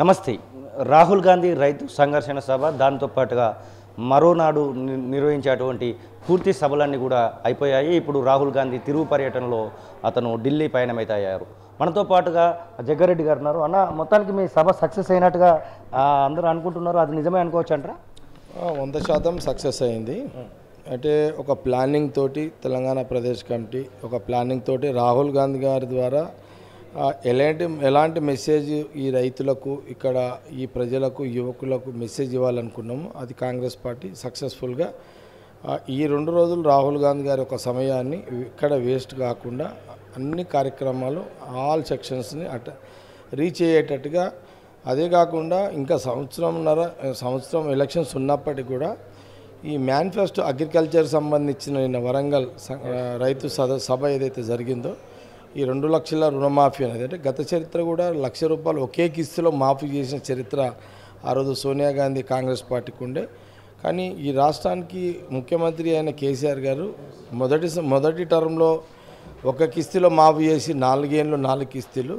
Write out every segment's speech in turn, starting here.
నమస్తే రాహుల్ గాంధీ రైతు సంఘర్షణ సభ దాంతోపాటుగా మరోనాడు నిర్వహించేటువంటి పూర్తి సభలన్నీ కూడా అయిపోయాయి ఇప్పుడు రాహుల్ గాంధీ తిరుగు పర్యటనలో అతను ఢిల్లీ పయనమైతే అయ్యారు మనతో పాటుగా జగ్గారెడ్డి గారు ఉన్నారు అన్న మొత్తానికి మీ సభ సక్సెస్ అయినట్టుగా అందరూ అనుకుంటున్నారు అది నిజమే అనుకోవచ్చు అంటారా వంద శాతం సక్సెస్ అయింది అంటే ఒక ప్లానింగ్ తోటి తెలంగాణ ప్రదేశ్ కమిటీ ఒక ప్లానింగ్ తోటి రాహుల్ గాంధీ గారి ద్వారా ఎలాంటి ఎలాంటి మెసేజ్ ఈ రైతులకు ఇక్కడ ఈ ప్రజలకు యువకులకు మెసేజ్ ఇవ్వాలనుకున్నాము అది కాంగ్రెస్ పార్టీ సక్సెస్ఫుల్గా ఈ రెండు రోజులు రాహుల్ గాంధీ గారి ఒక సమయాన్ని ఇక్కడ వేస్ట్ కాకుండా అన్ని కార్యక్రమాలు ఆల్ సెక్షన్స్ని అట రీచ్ అయ్యేటట్టుగా అదే కాకుండా ఇంకా సంవత్సరంన్నర సంవత్సరం ఎలక్షన్స్ ఉన్నప్పటికీ కూడా ఈ మేనిఫెస్టో అగ్రికల్చర్ సంబంధించిన వరంగల్ రైతు సభ ఏదైతే జరిగిందో ఈ రెండు లక్షల రుణమాఫీ అనేది అంటే గత చరిత్ర కూడా లక్ష రూపాయలు ఒకే కిస్తులో మాఫీ చేసిన చరిత్ర ఆ రోజు సోనియా గాంధీ కాంగ్రెస్ పార్టీకి ఉండే కానీ ఈ రాష్ట్రానికి ముఖ్యమంత్రి అయిన కేసీఆర్ గారు మొదటి మొదటి టర్మ్లో ఒక కిస్తీలో మాఫీ చేసి నాలుగేళ్ళు నాలుగు కిస్తీలు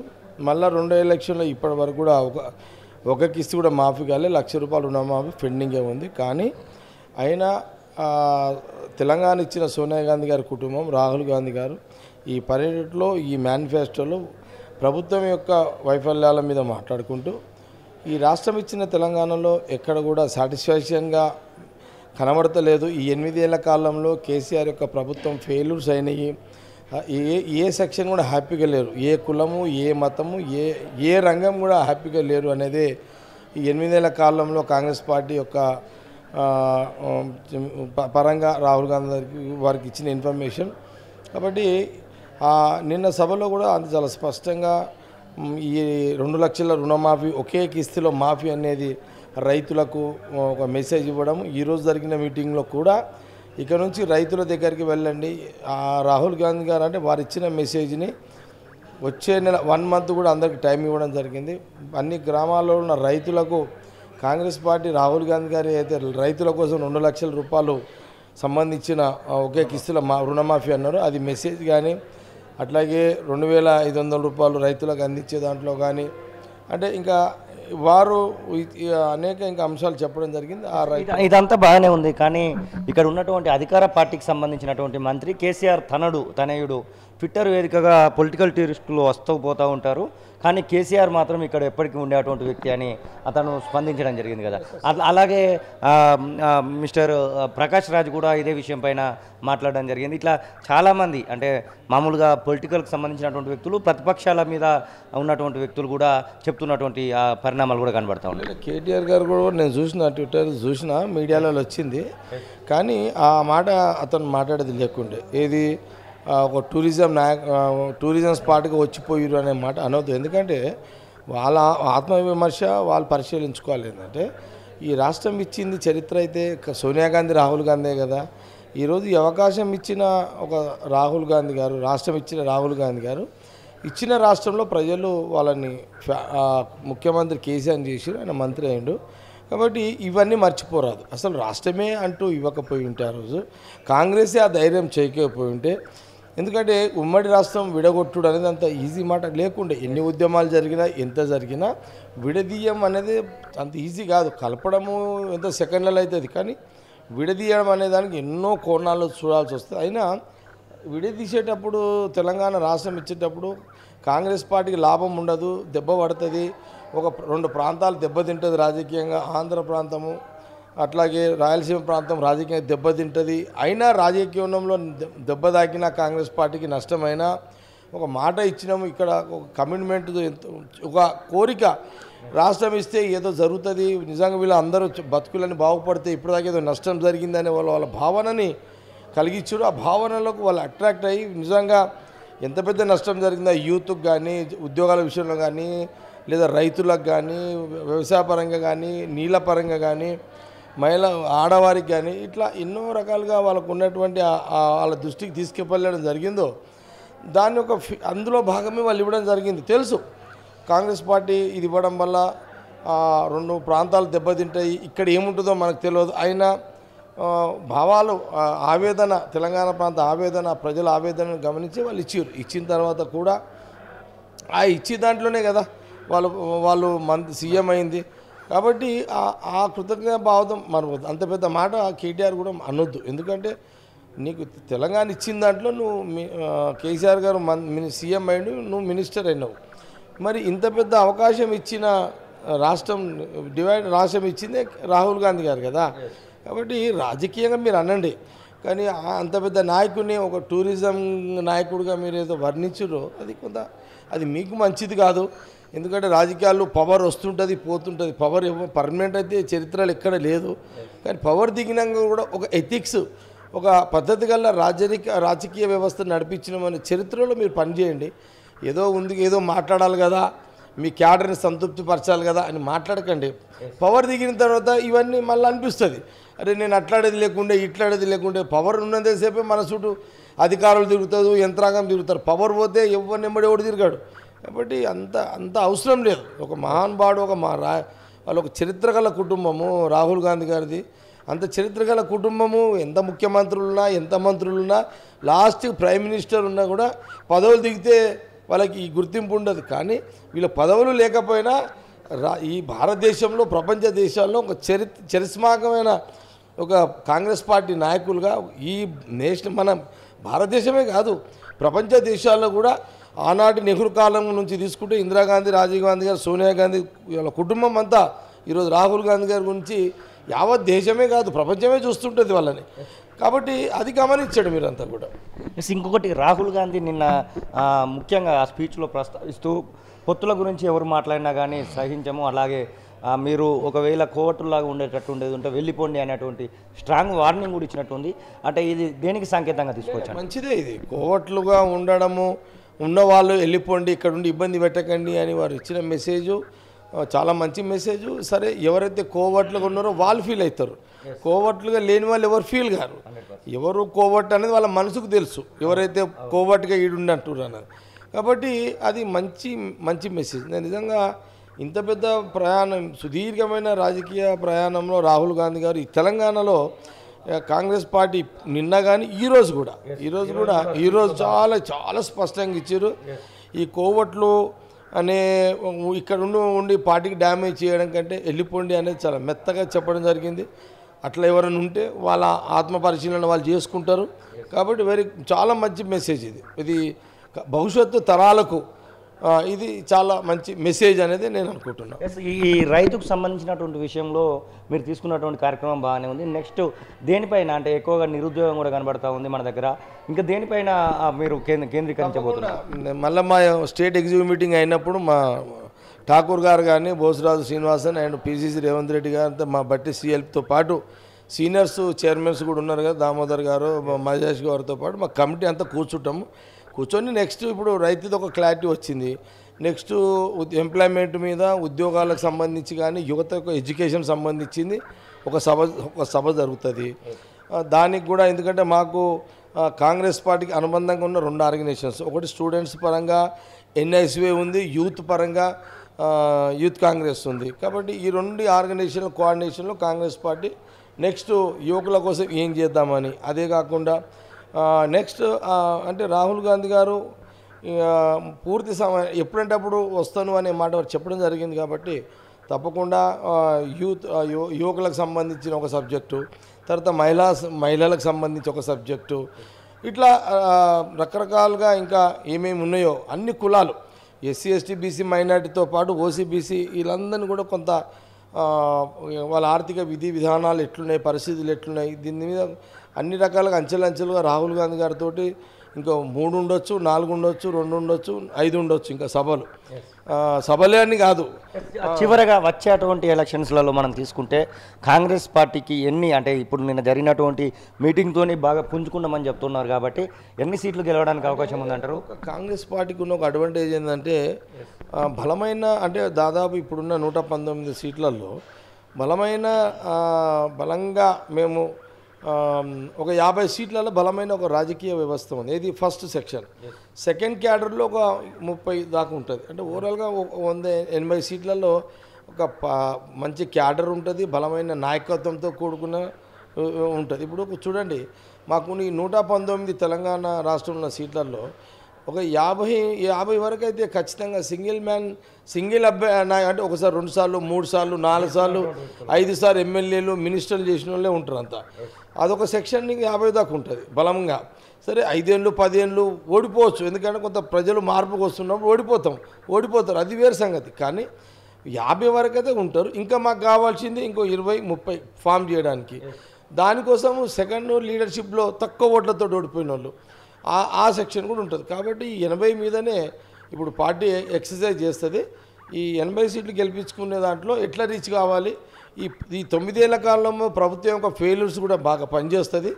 మళ్ళీ రెండో ఎలక్షన్లో ఇప్పటి వరకు కూడా ఒక ఒక కిస్తీ కూడా మాఫీ కాలే లక్ష రూపాయలు రుణమాఫీ పెండింగే ఉంది కానీ అయినా తెలంగాణ ఇచ్చిన సోనియా గాంధీ గారి కుటుంబం రాహుల్ గాంధీ గారు ఈ పర్యటనలో ఈ మేనిఫెస్టోలో ప్రభుత్వం యొక్క వైఫల్యాల మీద మాట్లాడుకుంటూ ఈ రాష్ట్రం ఇచ్చిన తెలంగాణలో ఎక్కడ కూడా సాటిస్ఫాక్షన్గా కనబడతలేదు ఈ ఎనిమిదేళ్ల కాలంలో కేసీఆర్ యొక్క ప్రభుత్వం ఫెయిల్యూర్స్ అయినాయి ఏ ఏ సెక్షన్ కూడా హ్యాపీగా లేరు ఏ కులము ఏ మతము ఏ ఏ రంగం కూడా హ్యాపీగా లేరు అనేది ఈ ఎనిమిదేళ్ల కాలంలో కాంగ్రెస్ పార్టీ యొక్క పరంగా రాహుల్ గాంధీ వారికి ఇచ్చిన ఇన్ఫర్మేషన్ కాబట్టి నిన్న సభలో కూడా అంత చాలా స్పష్టంగా ఈ రెండు లక్షల రుణమాఫీ ఒకే కిస్తీలో మాఫీ అనేది రైతులకు ఒక మెసేజ్ ఇవ్వడం ఈరోజు జరిగిన మీటింగ్లో కూడా ఇక నుంచి రైతుల దగ్గరికి వెళ్ళండి రాహుల్ గాంధీ గారు అంటే వారు ఇచ్చిన మెసేజ్ని వచ్చే నెల వన్ మంత్ కూడా అందరికి టైం ఇవ్వడం జరిగింది అన్ని గ్రామాల్లో ఉన్న రైతులకు కాంగ్రెస్ పార్టీ రాహుల్ గాంధీ గారి అయితే రైతుల కోసం రెండు లక్షల రూపాయలు సంబంధించిన ఒకే కిస్తుల మా రుణమాఫీ అన్నారు అది మెసేజ్ కానీ అట్లాగే రెండు వేల ఐదు వందల రూపాయలు రైతులకు అందించే దాంట్లో కానీ అంటే ఇంకా వారు అనేక ఇంకా అంశాలు చెప్పడం జరిగింది ఆ రైతు ఇదంతా బాగానే ఉంది కానీ ఇక్కడ ఉన్నటువంటి అధికార పార్టీకి సంబంధించినటువంటి మంత్రి కేసీఆర్ తనడు తనయుడు ట్విట్టర్ వేదికగా పొలిటికల్ టూరిస్టులు వస్తూ పోతూ ఉంటారు కానీ కేసీఆర్ మాత్రం ఇక్కడ ఎప్పటికీ ఉండేటువంటి వ్యక్తి అని అతను స్పందించడం జరిగింది కదా అలాగే మిస్టర్ ప్రకాష్ రాజ్ కూడా ఇదే విషయం పైన మాట్లాడడం జరిగింది ఇట్లా చాలామంది అంటే మామూలుగా పొలిటికల్కి సంబంధించినటువంటి వ్యక్తులు ప్రతిపక్షాల మీద ఉన్నటువంటి వ్యక్తులు కూడా చెప్తున్నటువంటి పరిణామం పరిణామాలు కూడా కనబడతా ఉన్నాయి కేటీఆర్ గారు కూడా నేను చూసిన ట్విట్టర్ చూసిన మీడియాలో వచ్చింది కానీ ఆ మాట అతను మాట్లాడేది లేకుండే ఏది ఒక టూరిజం నాయక టూరిజం స్పాట్గా వచ్చిపోయారు అనే మాట అనవద్దు ఎందుకంటే వాళ్ళ ఆత్మవిమర్శ వాళ్ళు పరిశీలించుకోవాలి ఏంటంటే ఈ రాష్ట్రం ఇచ్చింది చరిత్ర అయితే సోనియా గాంధీ రాహుల్ గాంధీ కదా ఈరోజు ఈ అవకాశం ఇచ్చిన ఒక రాహుల్ గాంధీ గారు రాష్ట్రం ఇచ్చిన రాహుల్ గాంధీ గారు ఇచ్చిన రాష్ట్రంలో ప్రజలు వాళ్ళని ముఖ్యమంత్రి కేసీఆర్ చేసి ఆయన మంత్రి అయ్యిండు కాబట్టి ఇవన్నీ మర్చిపోరాదు అసలు రాష్ట్రమే అంటూ ఇవ్వకపోయి ఉంటే ఆ రోజు కాంగ్రెసే ఆ ధైర్యం చేయకపోయి ఉంటే ఎందుకంటే ఉమ్మడి రాష్ట్రం విడగొట్టుడు అనేది అంత ఈజీ మాట లేకుండా ఎన్ని ఉద్యమాలు జరిగినా ఎంత జరిగినా విడదీయం అనేది అంత ఈజీ కాదు కలపడము ఎంత సెకండ్లలో అవుతుంది కానీ విడదీయడం అనే దానికి ఎన్నో కోణాలు చూడాల్సి వస్తుంది అయినా విడదీసేటప్పుడు తెలంగాణ రాష్ట్రం ఇచ్చేటప్పుడు కాంగ్రెస్ పార్టీకి లాభం ఉండదు దెబ్బ పడుతుంది ఒక రెండు ప్రాంతాలు దెబ్బతింటుంది రాజకీయంగా ఆంధ్ర ప్రాంతము అట్లాగే రాయలసీమ ప్రాంతం రాజకీయంగా దెబ్బతింటుంది అయినా రాజకీయంలో దెబ్బ తాకిన కాంగ్రెస్ పార్టీకి నష్టమైనా ఒక మాట ఇచ్చినాము ఇక్కడ ఒక కమిట్మెంట్ ఒక కోరిక రాష్ట్రం ఇస్తే ఏదో జరుగుతుంది నిజంగా వీళ్ళు అందరూ బతుకులని బాగుపడితే ఇప్పటిదాకా ఏదో నష్టం జరిగిందనే వాళ్ళ వాళ్ళ భావనని కలిగించారు ఆ భావనలకు వాళ్ళు అట్రాక్ట్ అయ్యి నిజంగా ఎంత పెద్ద నష్టం జరిగిందో యూత్కి కానీ ఉద్యోగాల విషయంలో కానీ లేదా రైతులకు కానీ వ్యవసాయ పరంగా కానీ నీళ్ళ పరంగా కానీ మహిళ ఆడవారికి కానీ ఇట్లా ఎన్నో రకాలుగా వాళ్ళకు ఉన్నటువంటి వాళ్ళ దృష్టికి తీసుకెళ్ళడం జరిగిందో దాని ఒక అందులో భాగమే వాళ్ళు ఇవ్వడం జరిగింది తెలుసు కాంగ్రెస్ పార్టీ ఇది ఇవ్వడం వల్ల రెండు ప్రాంతాలు దెబ్బతింటాయి ఇక్కడ ఏముంటుందో మనకు తెలియదు అయినా భావాలు ఆవేదన తెలంగాణ ప్రాంత ఆవేదన ప్రజల ఆవేదనను గమనించి వాళ్ళు ఇచ్చారు ఇచ్చిన తర్వాత కూడా ఆ ఇచ్చే దాంట్లోనే కదా వాళ్ళు వాళ్ళు మంత్ సీఎం అయింది కాబట్టి ఆ కృతజ్ఞత భావతం మరి అంత పెద్ద మాట కేటీఆర్ కూడా అనొద్దు ఎందుకంటే నీకు తెలంగాణ ఇచ్చిన దాంట్లో నువ్వు కేసీఆర్ గారు మన్ సీఎం అయినవి నువ్వు మినిస్టర్ అయినావు మరి ఇంత పెద్ద అవకాశం ఇచ్చిన రాష్ట్రం డివైడ్ రాష్ట్రం ఇచ్చిందే రాహుల్ గాంధీ గారు కదా కాబట్టి రాజకీయంగా మీరు అనండి కానీ అంత పెద్ద నాయకుడిని ఒక టూరిజం నాయకుడిగా మీరు ఏదో వర్ణించరు అది కొంత అది మీకు మంచిది కాదు ఎందుకంటే రాజకీయాల్లో పవర్ వస్తుంటుంది పోతుంటుంది పవర్ పర్మనెంట్ అయితే చరిత్రలు ఎక్కడ లేదు కానీ పవర్ దిగినాక కూడా ఒక ఎథిక్స్ ఒక పద్ధతి గల రాజరిక రాజకీయ వ్యవస్థ అనే చరిత్రలో మీరు పనిచేయండి ఏదో ఉంది ఏదో మాట్లాడాలి కదా మీ క్యాడర్ని సంతృప్తిపరచాలి కదా అని మాట్లాడకండి పవర్ దిగిన తర్వాత ఇవన్నీ మళ్ళీ అనిపిస్తుంది అరే నేను అట్లాడేది లేకుండే ఇట్లాడేది లేకుండే పవర్ సేపే మన చుట్టూ అధికారులు తిరుగుతారు యంత్రాంగం తిరుగుతారు పవర్ పోతే ఎవరు నెమ్మడి ఎవడు తిరిగాడు కాబట్టి అంత అంత అవసరం లేదు ఒక మహాన్ బాడు ఒక మా రా వాళ్ళు ఒక చరిత్ర గల కుటుంబము రాహుల్ గాంధీ గారిది అంత చరిత్ర గల కుటుంబము ఎంత ముఖ్యమంత్రులున్నా ఎంత మంత్రులున్నా లాస్ట్ ప్రైమ్ మినిస్టర్ ఉన్నా కూడా పదవులు దిగితే వాళ్ళకి ఈ గుర్తింపు ఉండదు కానీ వీళ్ళ పదవులు లేకపోయినా ఈ భారతదేశంలో ప్రపంచ దేశాల్లో ఒక చరి చరిస్మాకమైన ఒక కాంగ్రెస్ పార్టీ నాయకులుగా ఈ నేషనల్ మన భారతదేశమే కాదు ప్రపంచ దేశాల్లో కూడా ఆనాటి నెహ్రూ కాలం నుంచి తీసుకుంటే ఇందిరాగాంధీ రాజీవ్ గాంధీ గారు సోనియా గాంధీ వాళ్ళ కుటుంబం అంతా ఈరోజు రాహుల్ గాంధీ గారి గురించి యావత్ దేశమే కాదు ప్రపంచమే చూస్తుంటుంది వాళ్ళని కాబట్టి అది గమనించాడు మీరంతా కూడా ఇంకొకటి రాహుల్ గాంధీ నిన్న ముఖ్యంగా ఆ స్పీచ్లో ప్రస్తావిస్తూ పొత్తుల గురించి ఎవరు మాట్లాడినా కానీ సహించము అలాగే మీరు ఒకవేళ కోవట్టులాగా ఉండేటట్టు ఉండేది ఉంటే వెళ్ళిపోండి అనేటువంటి స్ట్రాంగ్ వార్నింగ్ కూడా ఇచ్చినట్టుంది అంటే ఇది దేనికి సంకేతంగా తీసుకోవచ్చు మంచిదే ఇది కోవట్లుగా ఉండడము ఉన్నవాళ్ళు వెళ్ళిపోండి ఇక్కడ ఉండి ఇబ్బంది పెట్టకండి అని వారు ఇచ్చిన మెసేజ్ చాలా మంచి మెసేజ్ సరే ఎవరైతే కోవట్లుగా ఉన్నారో వాళ్ళు ఫీల్ అవుతారు కోవర్ట్లుగా లేని వాళ్ళు ఎవరు ఫీల్ కారు ఎవరు కోవట్ అనేది వాళ్ళ మనసుకు తెలుసు ఎవరైతే కోవట్గా ఈడుండి అంటున్నారు కాబట్టి అది మంచి మంచి మెసేజ్ నేను నిజంగా ఇంత పెద్ద ప్రయాణం సుదీర్ఘమైన రాజకీయ ప్రయాణంలో రాహుల్ గాంధీ గారు ఈ తెలంగాణలో కాంగ్రెస్ పార్టీ నిన్న కానీ ఈరోజు కూడా ఈరోజు కూడా ఈరోజు చాలా చాలా స్పష్టంగా ఇచ్చారు ఈ కోవట్లు అనే ఇక్కడ ఉండి పార్టీకి డ్యామేజ్ చేయడం కంటే వెళ్ళిపోండి అనేది చాలా మెత్తగా చెప్పడం జరిగింది అట్లా ఎవరైనా ఉంటే వాళ్ళ ఆత్మ పరిశీలన వాళ్ళు చేసుకుంటారు కాబట్టి వెరీ చాలా మంచి మెసేజ్ ఇది ఇది భవిష్యత్తు తరాలకు ఇది చాలా మంచి మెసేజ్ అనేది నేను అనుకుంటున్నాను ఈ రైతుకు సంబంధించినటువంటి విషయంలో మీరు తీసుకున్నటువంటి కార్యక్రమం బాగానే ఉంది నెక్స్ట్ దేనిపైన అంటే ఎక్కువగా నిరుద్యోగం కూడా కనబడతా ఉంది మన దగ్గర ఇంకా దేనిపైన మీరు కేంద్రీకరించబోతున్నారు మళ్ళీ మా స్టేట్ ఎగ్జిక్యూటివ్ మీటింగ్ అయినప్పుడు మా ఠాకూర్ గారు కానీ బోసరాజు శ్రీనివాసన్ అండ్ పిసిసి రేవంత్ రెడ్డి గారితో మా బట్టి సిఎల్తో పాటు సీనియర్స్ చైర్మన్స్ కూడా ఉన్నారు కదా దామోదర్ గారు మహేష్ గారితో పాటు మా కమిటీ అంతా కూర్చుంటాము కూర్చొని నెక్స్ట్ ఇప్పుడు రైతుది ఒక క్లారిటీ వచ్చింది నెక్స్ట్ ఎంప్లాయ్మెంట్ మీద ఉద్యోగాలకు సంబంధించి కానీ యువత యొక్క ఎడ్యుకేషన్ సంబంధించింది ఒక సభ ఒక సభ జరుగుతుంది దానికి కూడా ఎందుకంటే మాకు కాంగ్రెస్ పార్టీకి అనుబంధంగా ఉన్న రెండు ఆర్గనైజేషన్స్ ఒకటి స్టూడెంట్స్ పరంగా ఎన్ఎస్వే ఉంది యూత్ పరంగా యూత్ కాంగ్రెస్ ఉంది కాబట్టి ఈ రెండు ఆర్గనైజేషన్ల కోఆర్డినేషన్లో కాంగ్రెస్ పార్టీ నెక్స్ట్ యువకుల కోసం ఏం చేద్దామని అదే కాకుండా నెక్స్ట్ అంటే రాహుల్ గాంధీ గారు పూర్తి సమయం ఎప్పుడంటప్పుడు వస్తాను అనే మాట చెప్పడం జరిగింది కాబట్టి తప్పకుండా యూత్ యువకులకు సంబంధించిన ఒక సబ్జెక్టు తర్వాత మహిళా మహిళలకు సంబంధించి ఒక సబ్జెక్టు ఇట్లా రకరకాలుగా ఇంకా ఏమేమి ఉన్నాయో అన్ని కులాలు ఎస్సీ ఎస్టీ బీసీ మైనార్టీతో పాటు ఓసీబీసీ వీళ్ళందరినీ కూడా కొంత వాళ్ళ ఆర్థిక విధి విధానాలు ఎట్లున్నాయి పరిస్థితులు ఎట్లున్నాయి దీని మీద అన్ని రకాలుగా అంచెలంచెలుగా రాహుల్ గాంధీ గారితో ఇంకా మూడు ఉండొచ్చు నాలుగు ఉండొచ్చు రెండు ఉండొచ్చు ఐదు ఉండొచ్చు ఇంకా సభలు సభలే అని కాదు చివరగా వచ్చేటువంటి ఎలక్షన్స్లలో మనం తీసుకుంటే కాంగ్రెస్ పార్టీకి ఎన్ని అంటే ఇప్పుడు నిన్న జరిగినటువంటి మీటింగ్తోని బాగా పుంజుకున్నామని చెప్తున్నారు కాబట్టి ఎన్ని సీట్లు గెలవడానికి అవకాశం ఉందంటారు కాంగ్రెస్ పార్టీకి ఉన్న ఒక అడ్వాంటేజ్ ఏంటంటే బలమైన అంటే దాదాపు ఇప్పుడున్న నూట పంతొమ్మిది సీట్లలో బలమైన బలంగా మేము ఒక యాభై సీట్లలో బలమైన ఒక రాజకీయ వ్యవస్థ ఉంది ఇది ఫస్ట్ సెక్షన్ సెకండ్ క్యాడర్లో ఒక ముప్పై దాకా ఉంటుంది అంటే ఓవరాల్గా వంద ఎనభై సీట్లలో ఒక మంచి క్యాడర్ ఉంటుంది బలమైన నాయకత్వంతో కూడుకున్న ఉంటుంది ఇప్పుడు చూడండి మాకు నూట పంతొమ్మిది తెలంగాణ రాష్ట్రంలో సీట్లలో ఒక యాభై యాభై వరకు అయితే ఖచ్చితంగా సింగిల్ మ్యాన్ సింగిల్ అబ్బాయి అంటే ఒకసారి రెండు సార్లు మూడు సార్లు నాలుగు సార్లు ఐదు సార్లు ఎమ్మెల్యేలు మినిస్టర్లు చేసిన వాళ్ళే ఉంటారు అంత అదొక సెక్షన్ యాభై దాకా ఉంటుంది బలంగా సరే ఐదేళ్ళు పదేళ్ళు ఓడిపోవచ్చు ఎందుకంటే కొంత ప్రజలు మార్పుకు వస్తున్నప్పుడు ఓడిపోతాం ఓడిపోతారు అది వేరు సంగతి కానీ యాభై వరకు అయితే ఉంటారు ఇంకా మాకు కావాల్సింది ఇంకో ఇరవై ముప్పై ఫామ్ చేయడానికి దానికోసం సెకండ్ లీడర్షిప్లో తక్కువ ఓట్లతో ఓడిపోయిన వాళ్ళు ఆ ఆ సెక్షన్ కూడా ఉంటుంది కాబట్టి ఎనభై మీదనే ఇప్పుడు పార్టీ ఎక్సర్సైజ్ చేస్తుంది ఈ ఎనభై సీట్లు గెలిపించుకునే దాంట్లో ఎట్లా రీచ్ కావాలి ఈ ఈ తొమ్మిదేళ్ల కాలంలో ప్రభుత్వం యొక్క ఫెయిల్యూర్స్ కూడా బాగా పనిచేస్తుంది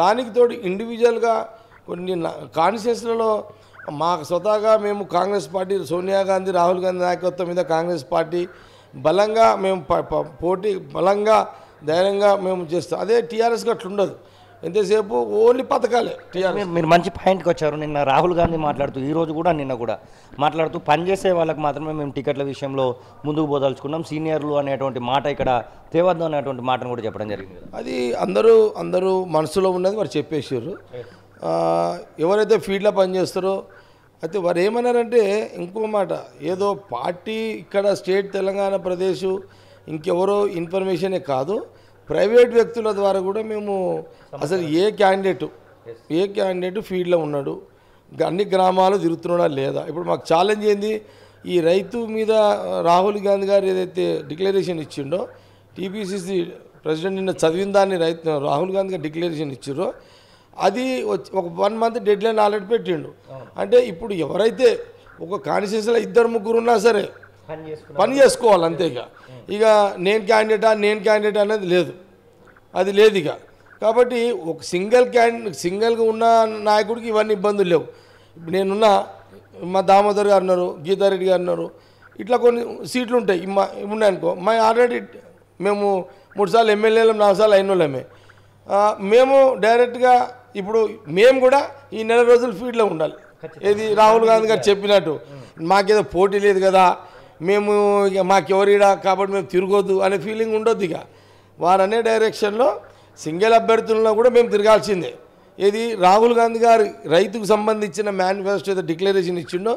దానికి తోడు ఇండివిజువల్గా కొన్ని కాన్షియస్లలో మాకు స్వతహాగా మేము కాంగ్రెస్ పార్టీ సోనియా గాంధీ రాహుల్ గాంధీ నాయకత్వం మీద కాంగ్రెస్ పార్టీ బలంగా మేము పోటీ బలంగా ధైర్యంగా మేము చేస్తాం అదే టీఆర్ఎస్గా అట్లుండదు ఎంతసేపు ఓన్లీ పథకాలే టీఆర్ఎస్ మీరు మంచి పాయింట్కి వచ్చారు నిన్న రాహుల్ గాంధీ మాట్లాడుతూ ఈరోజు కూడా నిన్న కూడా మాట్లాడుతూ పనిచేసే వాళ్ళకి మాత్రమే మేము టికెట్ల విషయంలో ముందుకు పోదలుచుకున్నాం సీనియర్లు అనేటువంటి మాట ఇక్కడ తేవద్దు అనేటువంటి మాటను కూడా చెప్పడం జరిగింది అది అందరూ అందరూ మనసులో ఉన్నది వారు చెప్పేసారు ఎవరైతే ఫీల్డ్లో పనిచేస్తారో అయితే వారు ఏమన్నారంటే ఇంకో మాట ఏదో పార్టీ ఇక్కడ స్టేట్ తెలంగాణ ప్రదేశ్ ఇంకెవరో ఇన్ఫర్మేషనే కాదు ప్రైవేట్ వ్యక్తుల ద్వారా కూడా మేము అసలు ఏ క్యాండిడేటు ఏ క్యాండిడేటు ఫీల్డ్లో ఉన్నాడు అన్ని గ్రామాలు తిరుగుతున్నాడా లేదా ఇప్పుడు మాకు ఛాలెంజ్ ఏంది ఈ రైతు మీద రాహుల్ గాంధీ గారు ఏదైతే డిక్లరేషన్ ఇచ్చిండో టీపీసీసీ ప్రెసిడెంట్ నిన్న చదివిన దాన్ని రైతు రాహుల్ గాంధీ గారు డిక్లరేషన్ ఇచ్చారో అది ఒక one month deadline already పెట్టిండు అంటే ఇప్పుడు ఎవరైతే ఒక కాన్స్టిట్యూన్సీలో ఇద్దరు ముగ్గురు ఉన్నా సరే పని చేసుకోవాలి అంతేగా ఇక నేను క్యాండిడేటా నేను క్యాండిడేట్ అనేది లేదు అది లేదు ఇక కాబట్టి ఒక సింగిల్ క్యాండి సింగిల్గా ఉన్న నాయకుడికి ఇవన్నీ ఇబ్బందులు లేవు ఇప్పుడు నేనున్న మా దామోదర్ గారు ఉన్నారు గీతారెడ్డి గారు ఉన్నారు ఇట్లా కొన్ని సీట్లు ఉంటాయి మా ఉన్నాయనుకో మా ఆల్రెడీ మేము మూడు సార్లు ఎమ్మెల్యేలం నాలుగు సార్లు అయిన వాళ్ళమే మేము డైరెక్ట్గా ఇప్పుడు మేము కూడా ఈ నెల రోజులు ఫీల్డ్లో ఉండాలి ఏది రాహుల్ గాంధీ గారు చెప్పినట్టు మాకేదో పోటీ లేదు కదా మేము ఇక మాకెవరిడా కాబట్టి మేము తిరగొద్దు అనే ఫీలింగ్ ఉండొద్దు ఇక వారనే డైరెక్షన్లో సింగిల్ అభ్యర్థులను కూడా మేము తిరగాల్సిందే ఏది రాహుల్ గాంధీ గారు రైతుకు సంబంధించిన మేనిఫెస్టో డిక్లరేషన్ ఇచ్చిండో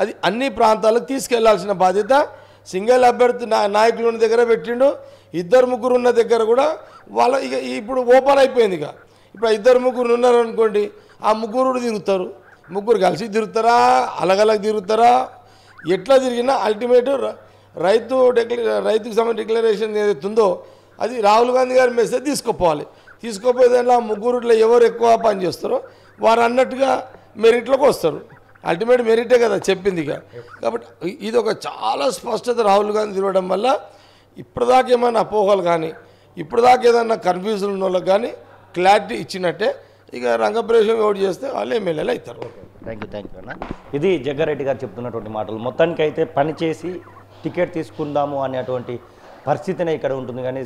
అది అన్ని ప్రాంతాలకు తీసుకెళ్లాల్సిన బాధ్యత సింగిల్ అభ్యర్థి నాయకులు ఉన్న దగ్గర పెట్టిండు ఇద్దరు ముగ్గురు ఉన్న దగ్గర కూడా వాళ్ళ ఇక ఇప్పుడు ఓపెన్ అయిపోయింది ఇక ఇప్పుడు ఇద్దరు ముగ్గురు ఉన్నారనుకోండి ఆ ముగ్గురు తిరుగుతారు ముగ్గురు కలిసి తిరుగుతారా అలగలగ తిరుగుతారా ఎట్లా తిరిగినా అల్టిమేట్ రైతు డిక్లే రైతుకు సంబంధించిన డిక్లరేషన్ ఏదైతే ఉందో అది రాహుల్ గాంధీ గారి మెసేజ్ తీసుకుపోవాలి తీసుకుపోయే ముగ్గురు ఇట్లా ఎవరు ఎక్కువ పనిచేస్తారో వారు అన్నట్టుగా మెరిట్లోకి వస్తారు అల్టిమేట్ మెరిటే కదా చెప్పింది ఇక కాబట్టి ఇది ఒక చాలా స్పష్టత రాహుల్ గాంధీ తిరగడం వల్ల ఇప్పటిదాకా ఏమైనా అపోహలు కానీ ఇప్పటిదాకా ఏదైనా కన్ఫ్యూజన్ ఉన్న వాళ్ళకి కానీ క్లారిటీ ఇచ్చినట్టే ఇక రంగప్రవేశం ఓటు చేస్తే వాళ్ళు ఎమ్మెల్యేలు అవుతారు థ్యాంక్ యూ థ్యాంక్ యూ అన్న ఇది జగ్గారెడ్డి గారు చెప్తున్నటువంటి మాటలు మొత్తానికి అయితే పనిచేసి టికెట్ తీసుకుందాము అనేటువంటి పరిస్థితినే ఇక్కడ ఉంటుంది కానీ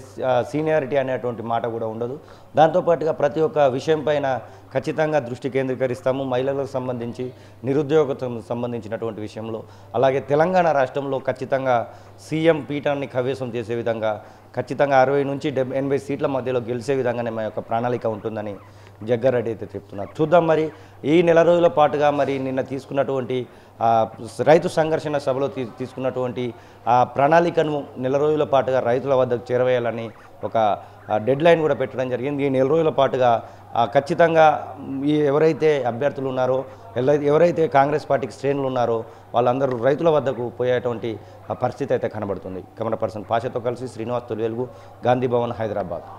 సీనియారిటీ అనేటువంటి మాట కూడా ఉండదు దాంతోపాటుగా ప్రతి ఒక్క విషయం పైన ఖచ్చితంగా దృష్టి కేంద్రీకరిస్తాము మహిళలకు సంబంధించి నిరుద్యోగతకు సంబంధించినటువంటి విషయంలో అలాగే తెలంగాణ రాష్ట్రంలో ఖచ్చితంగా సీఎం పీఠాన్ని కవేశం చేసే విధంగా ఖచ్చితంగా అరవై నుంచి డెబ్బై ఎనభై సీట్ల మధ్యలో గెలిచే విధంగానే మా యొక్క ప్రణాళిక ఉంటుందని జగ్గారెడ్డి అయితే చెప్తున్నారు చూద్దాం మరి ఈ నెల రోజుల పాటుగా మరి నిన్న తీసుకున్నటువంటి రైతు సంఘర్షణ సభలో తీసుకున్నటువంటి ఆ ప్రణాళికను నెల రోజుల పాటుగా రైతుల వద్దకు చేరవేయాలని ఒక డెడ్ లైన్ కూడా పెట్టడం జరిగింది ఈ నెల రోజుల పాటుగా ఖచ్చితంగా ఈ ఎవరైతే అభ్యర్థులు ఉన్నారో ఎవరైతే కాంగ్రెస్ పార్టీకి శ్రేణులు ఉన్నారో వాళ్ళందరూ రైతుల వద్దకు పోయేటువంటి పరిస్థితి అయితే కనబడుతుంది కెమెరా పర్సన్ పాషతో కలిసి శ్రీనివాస్ తొలి గాంధీ భవన్ హైదరాబాద్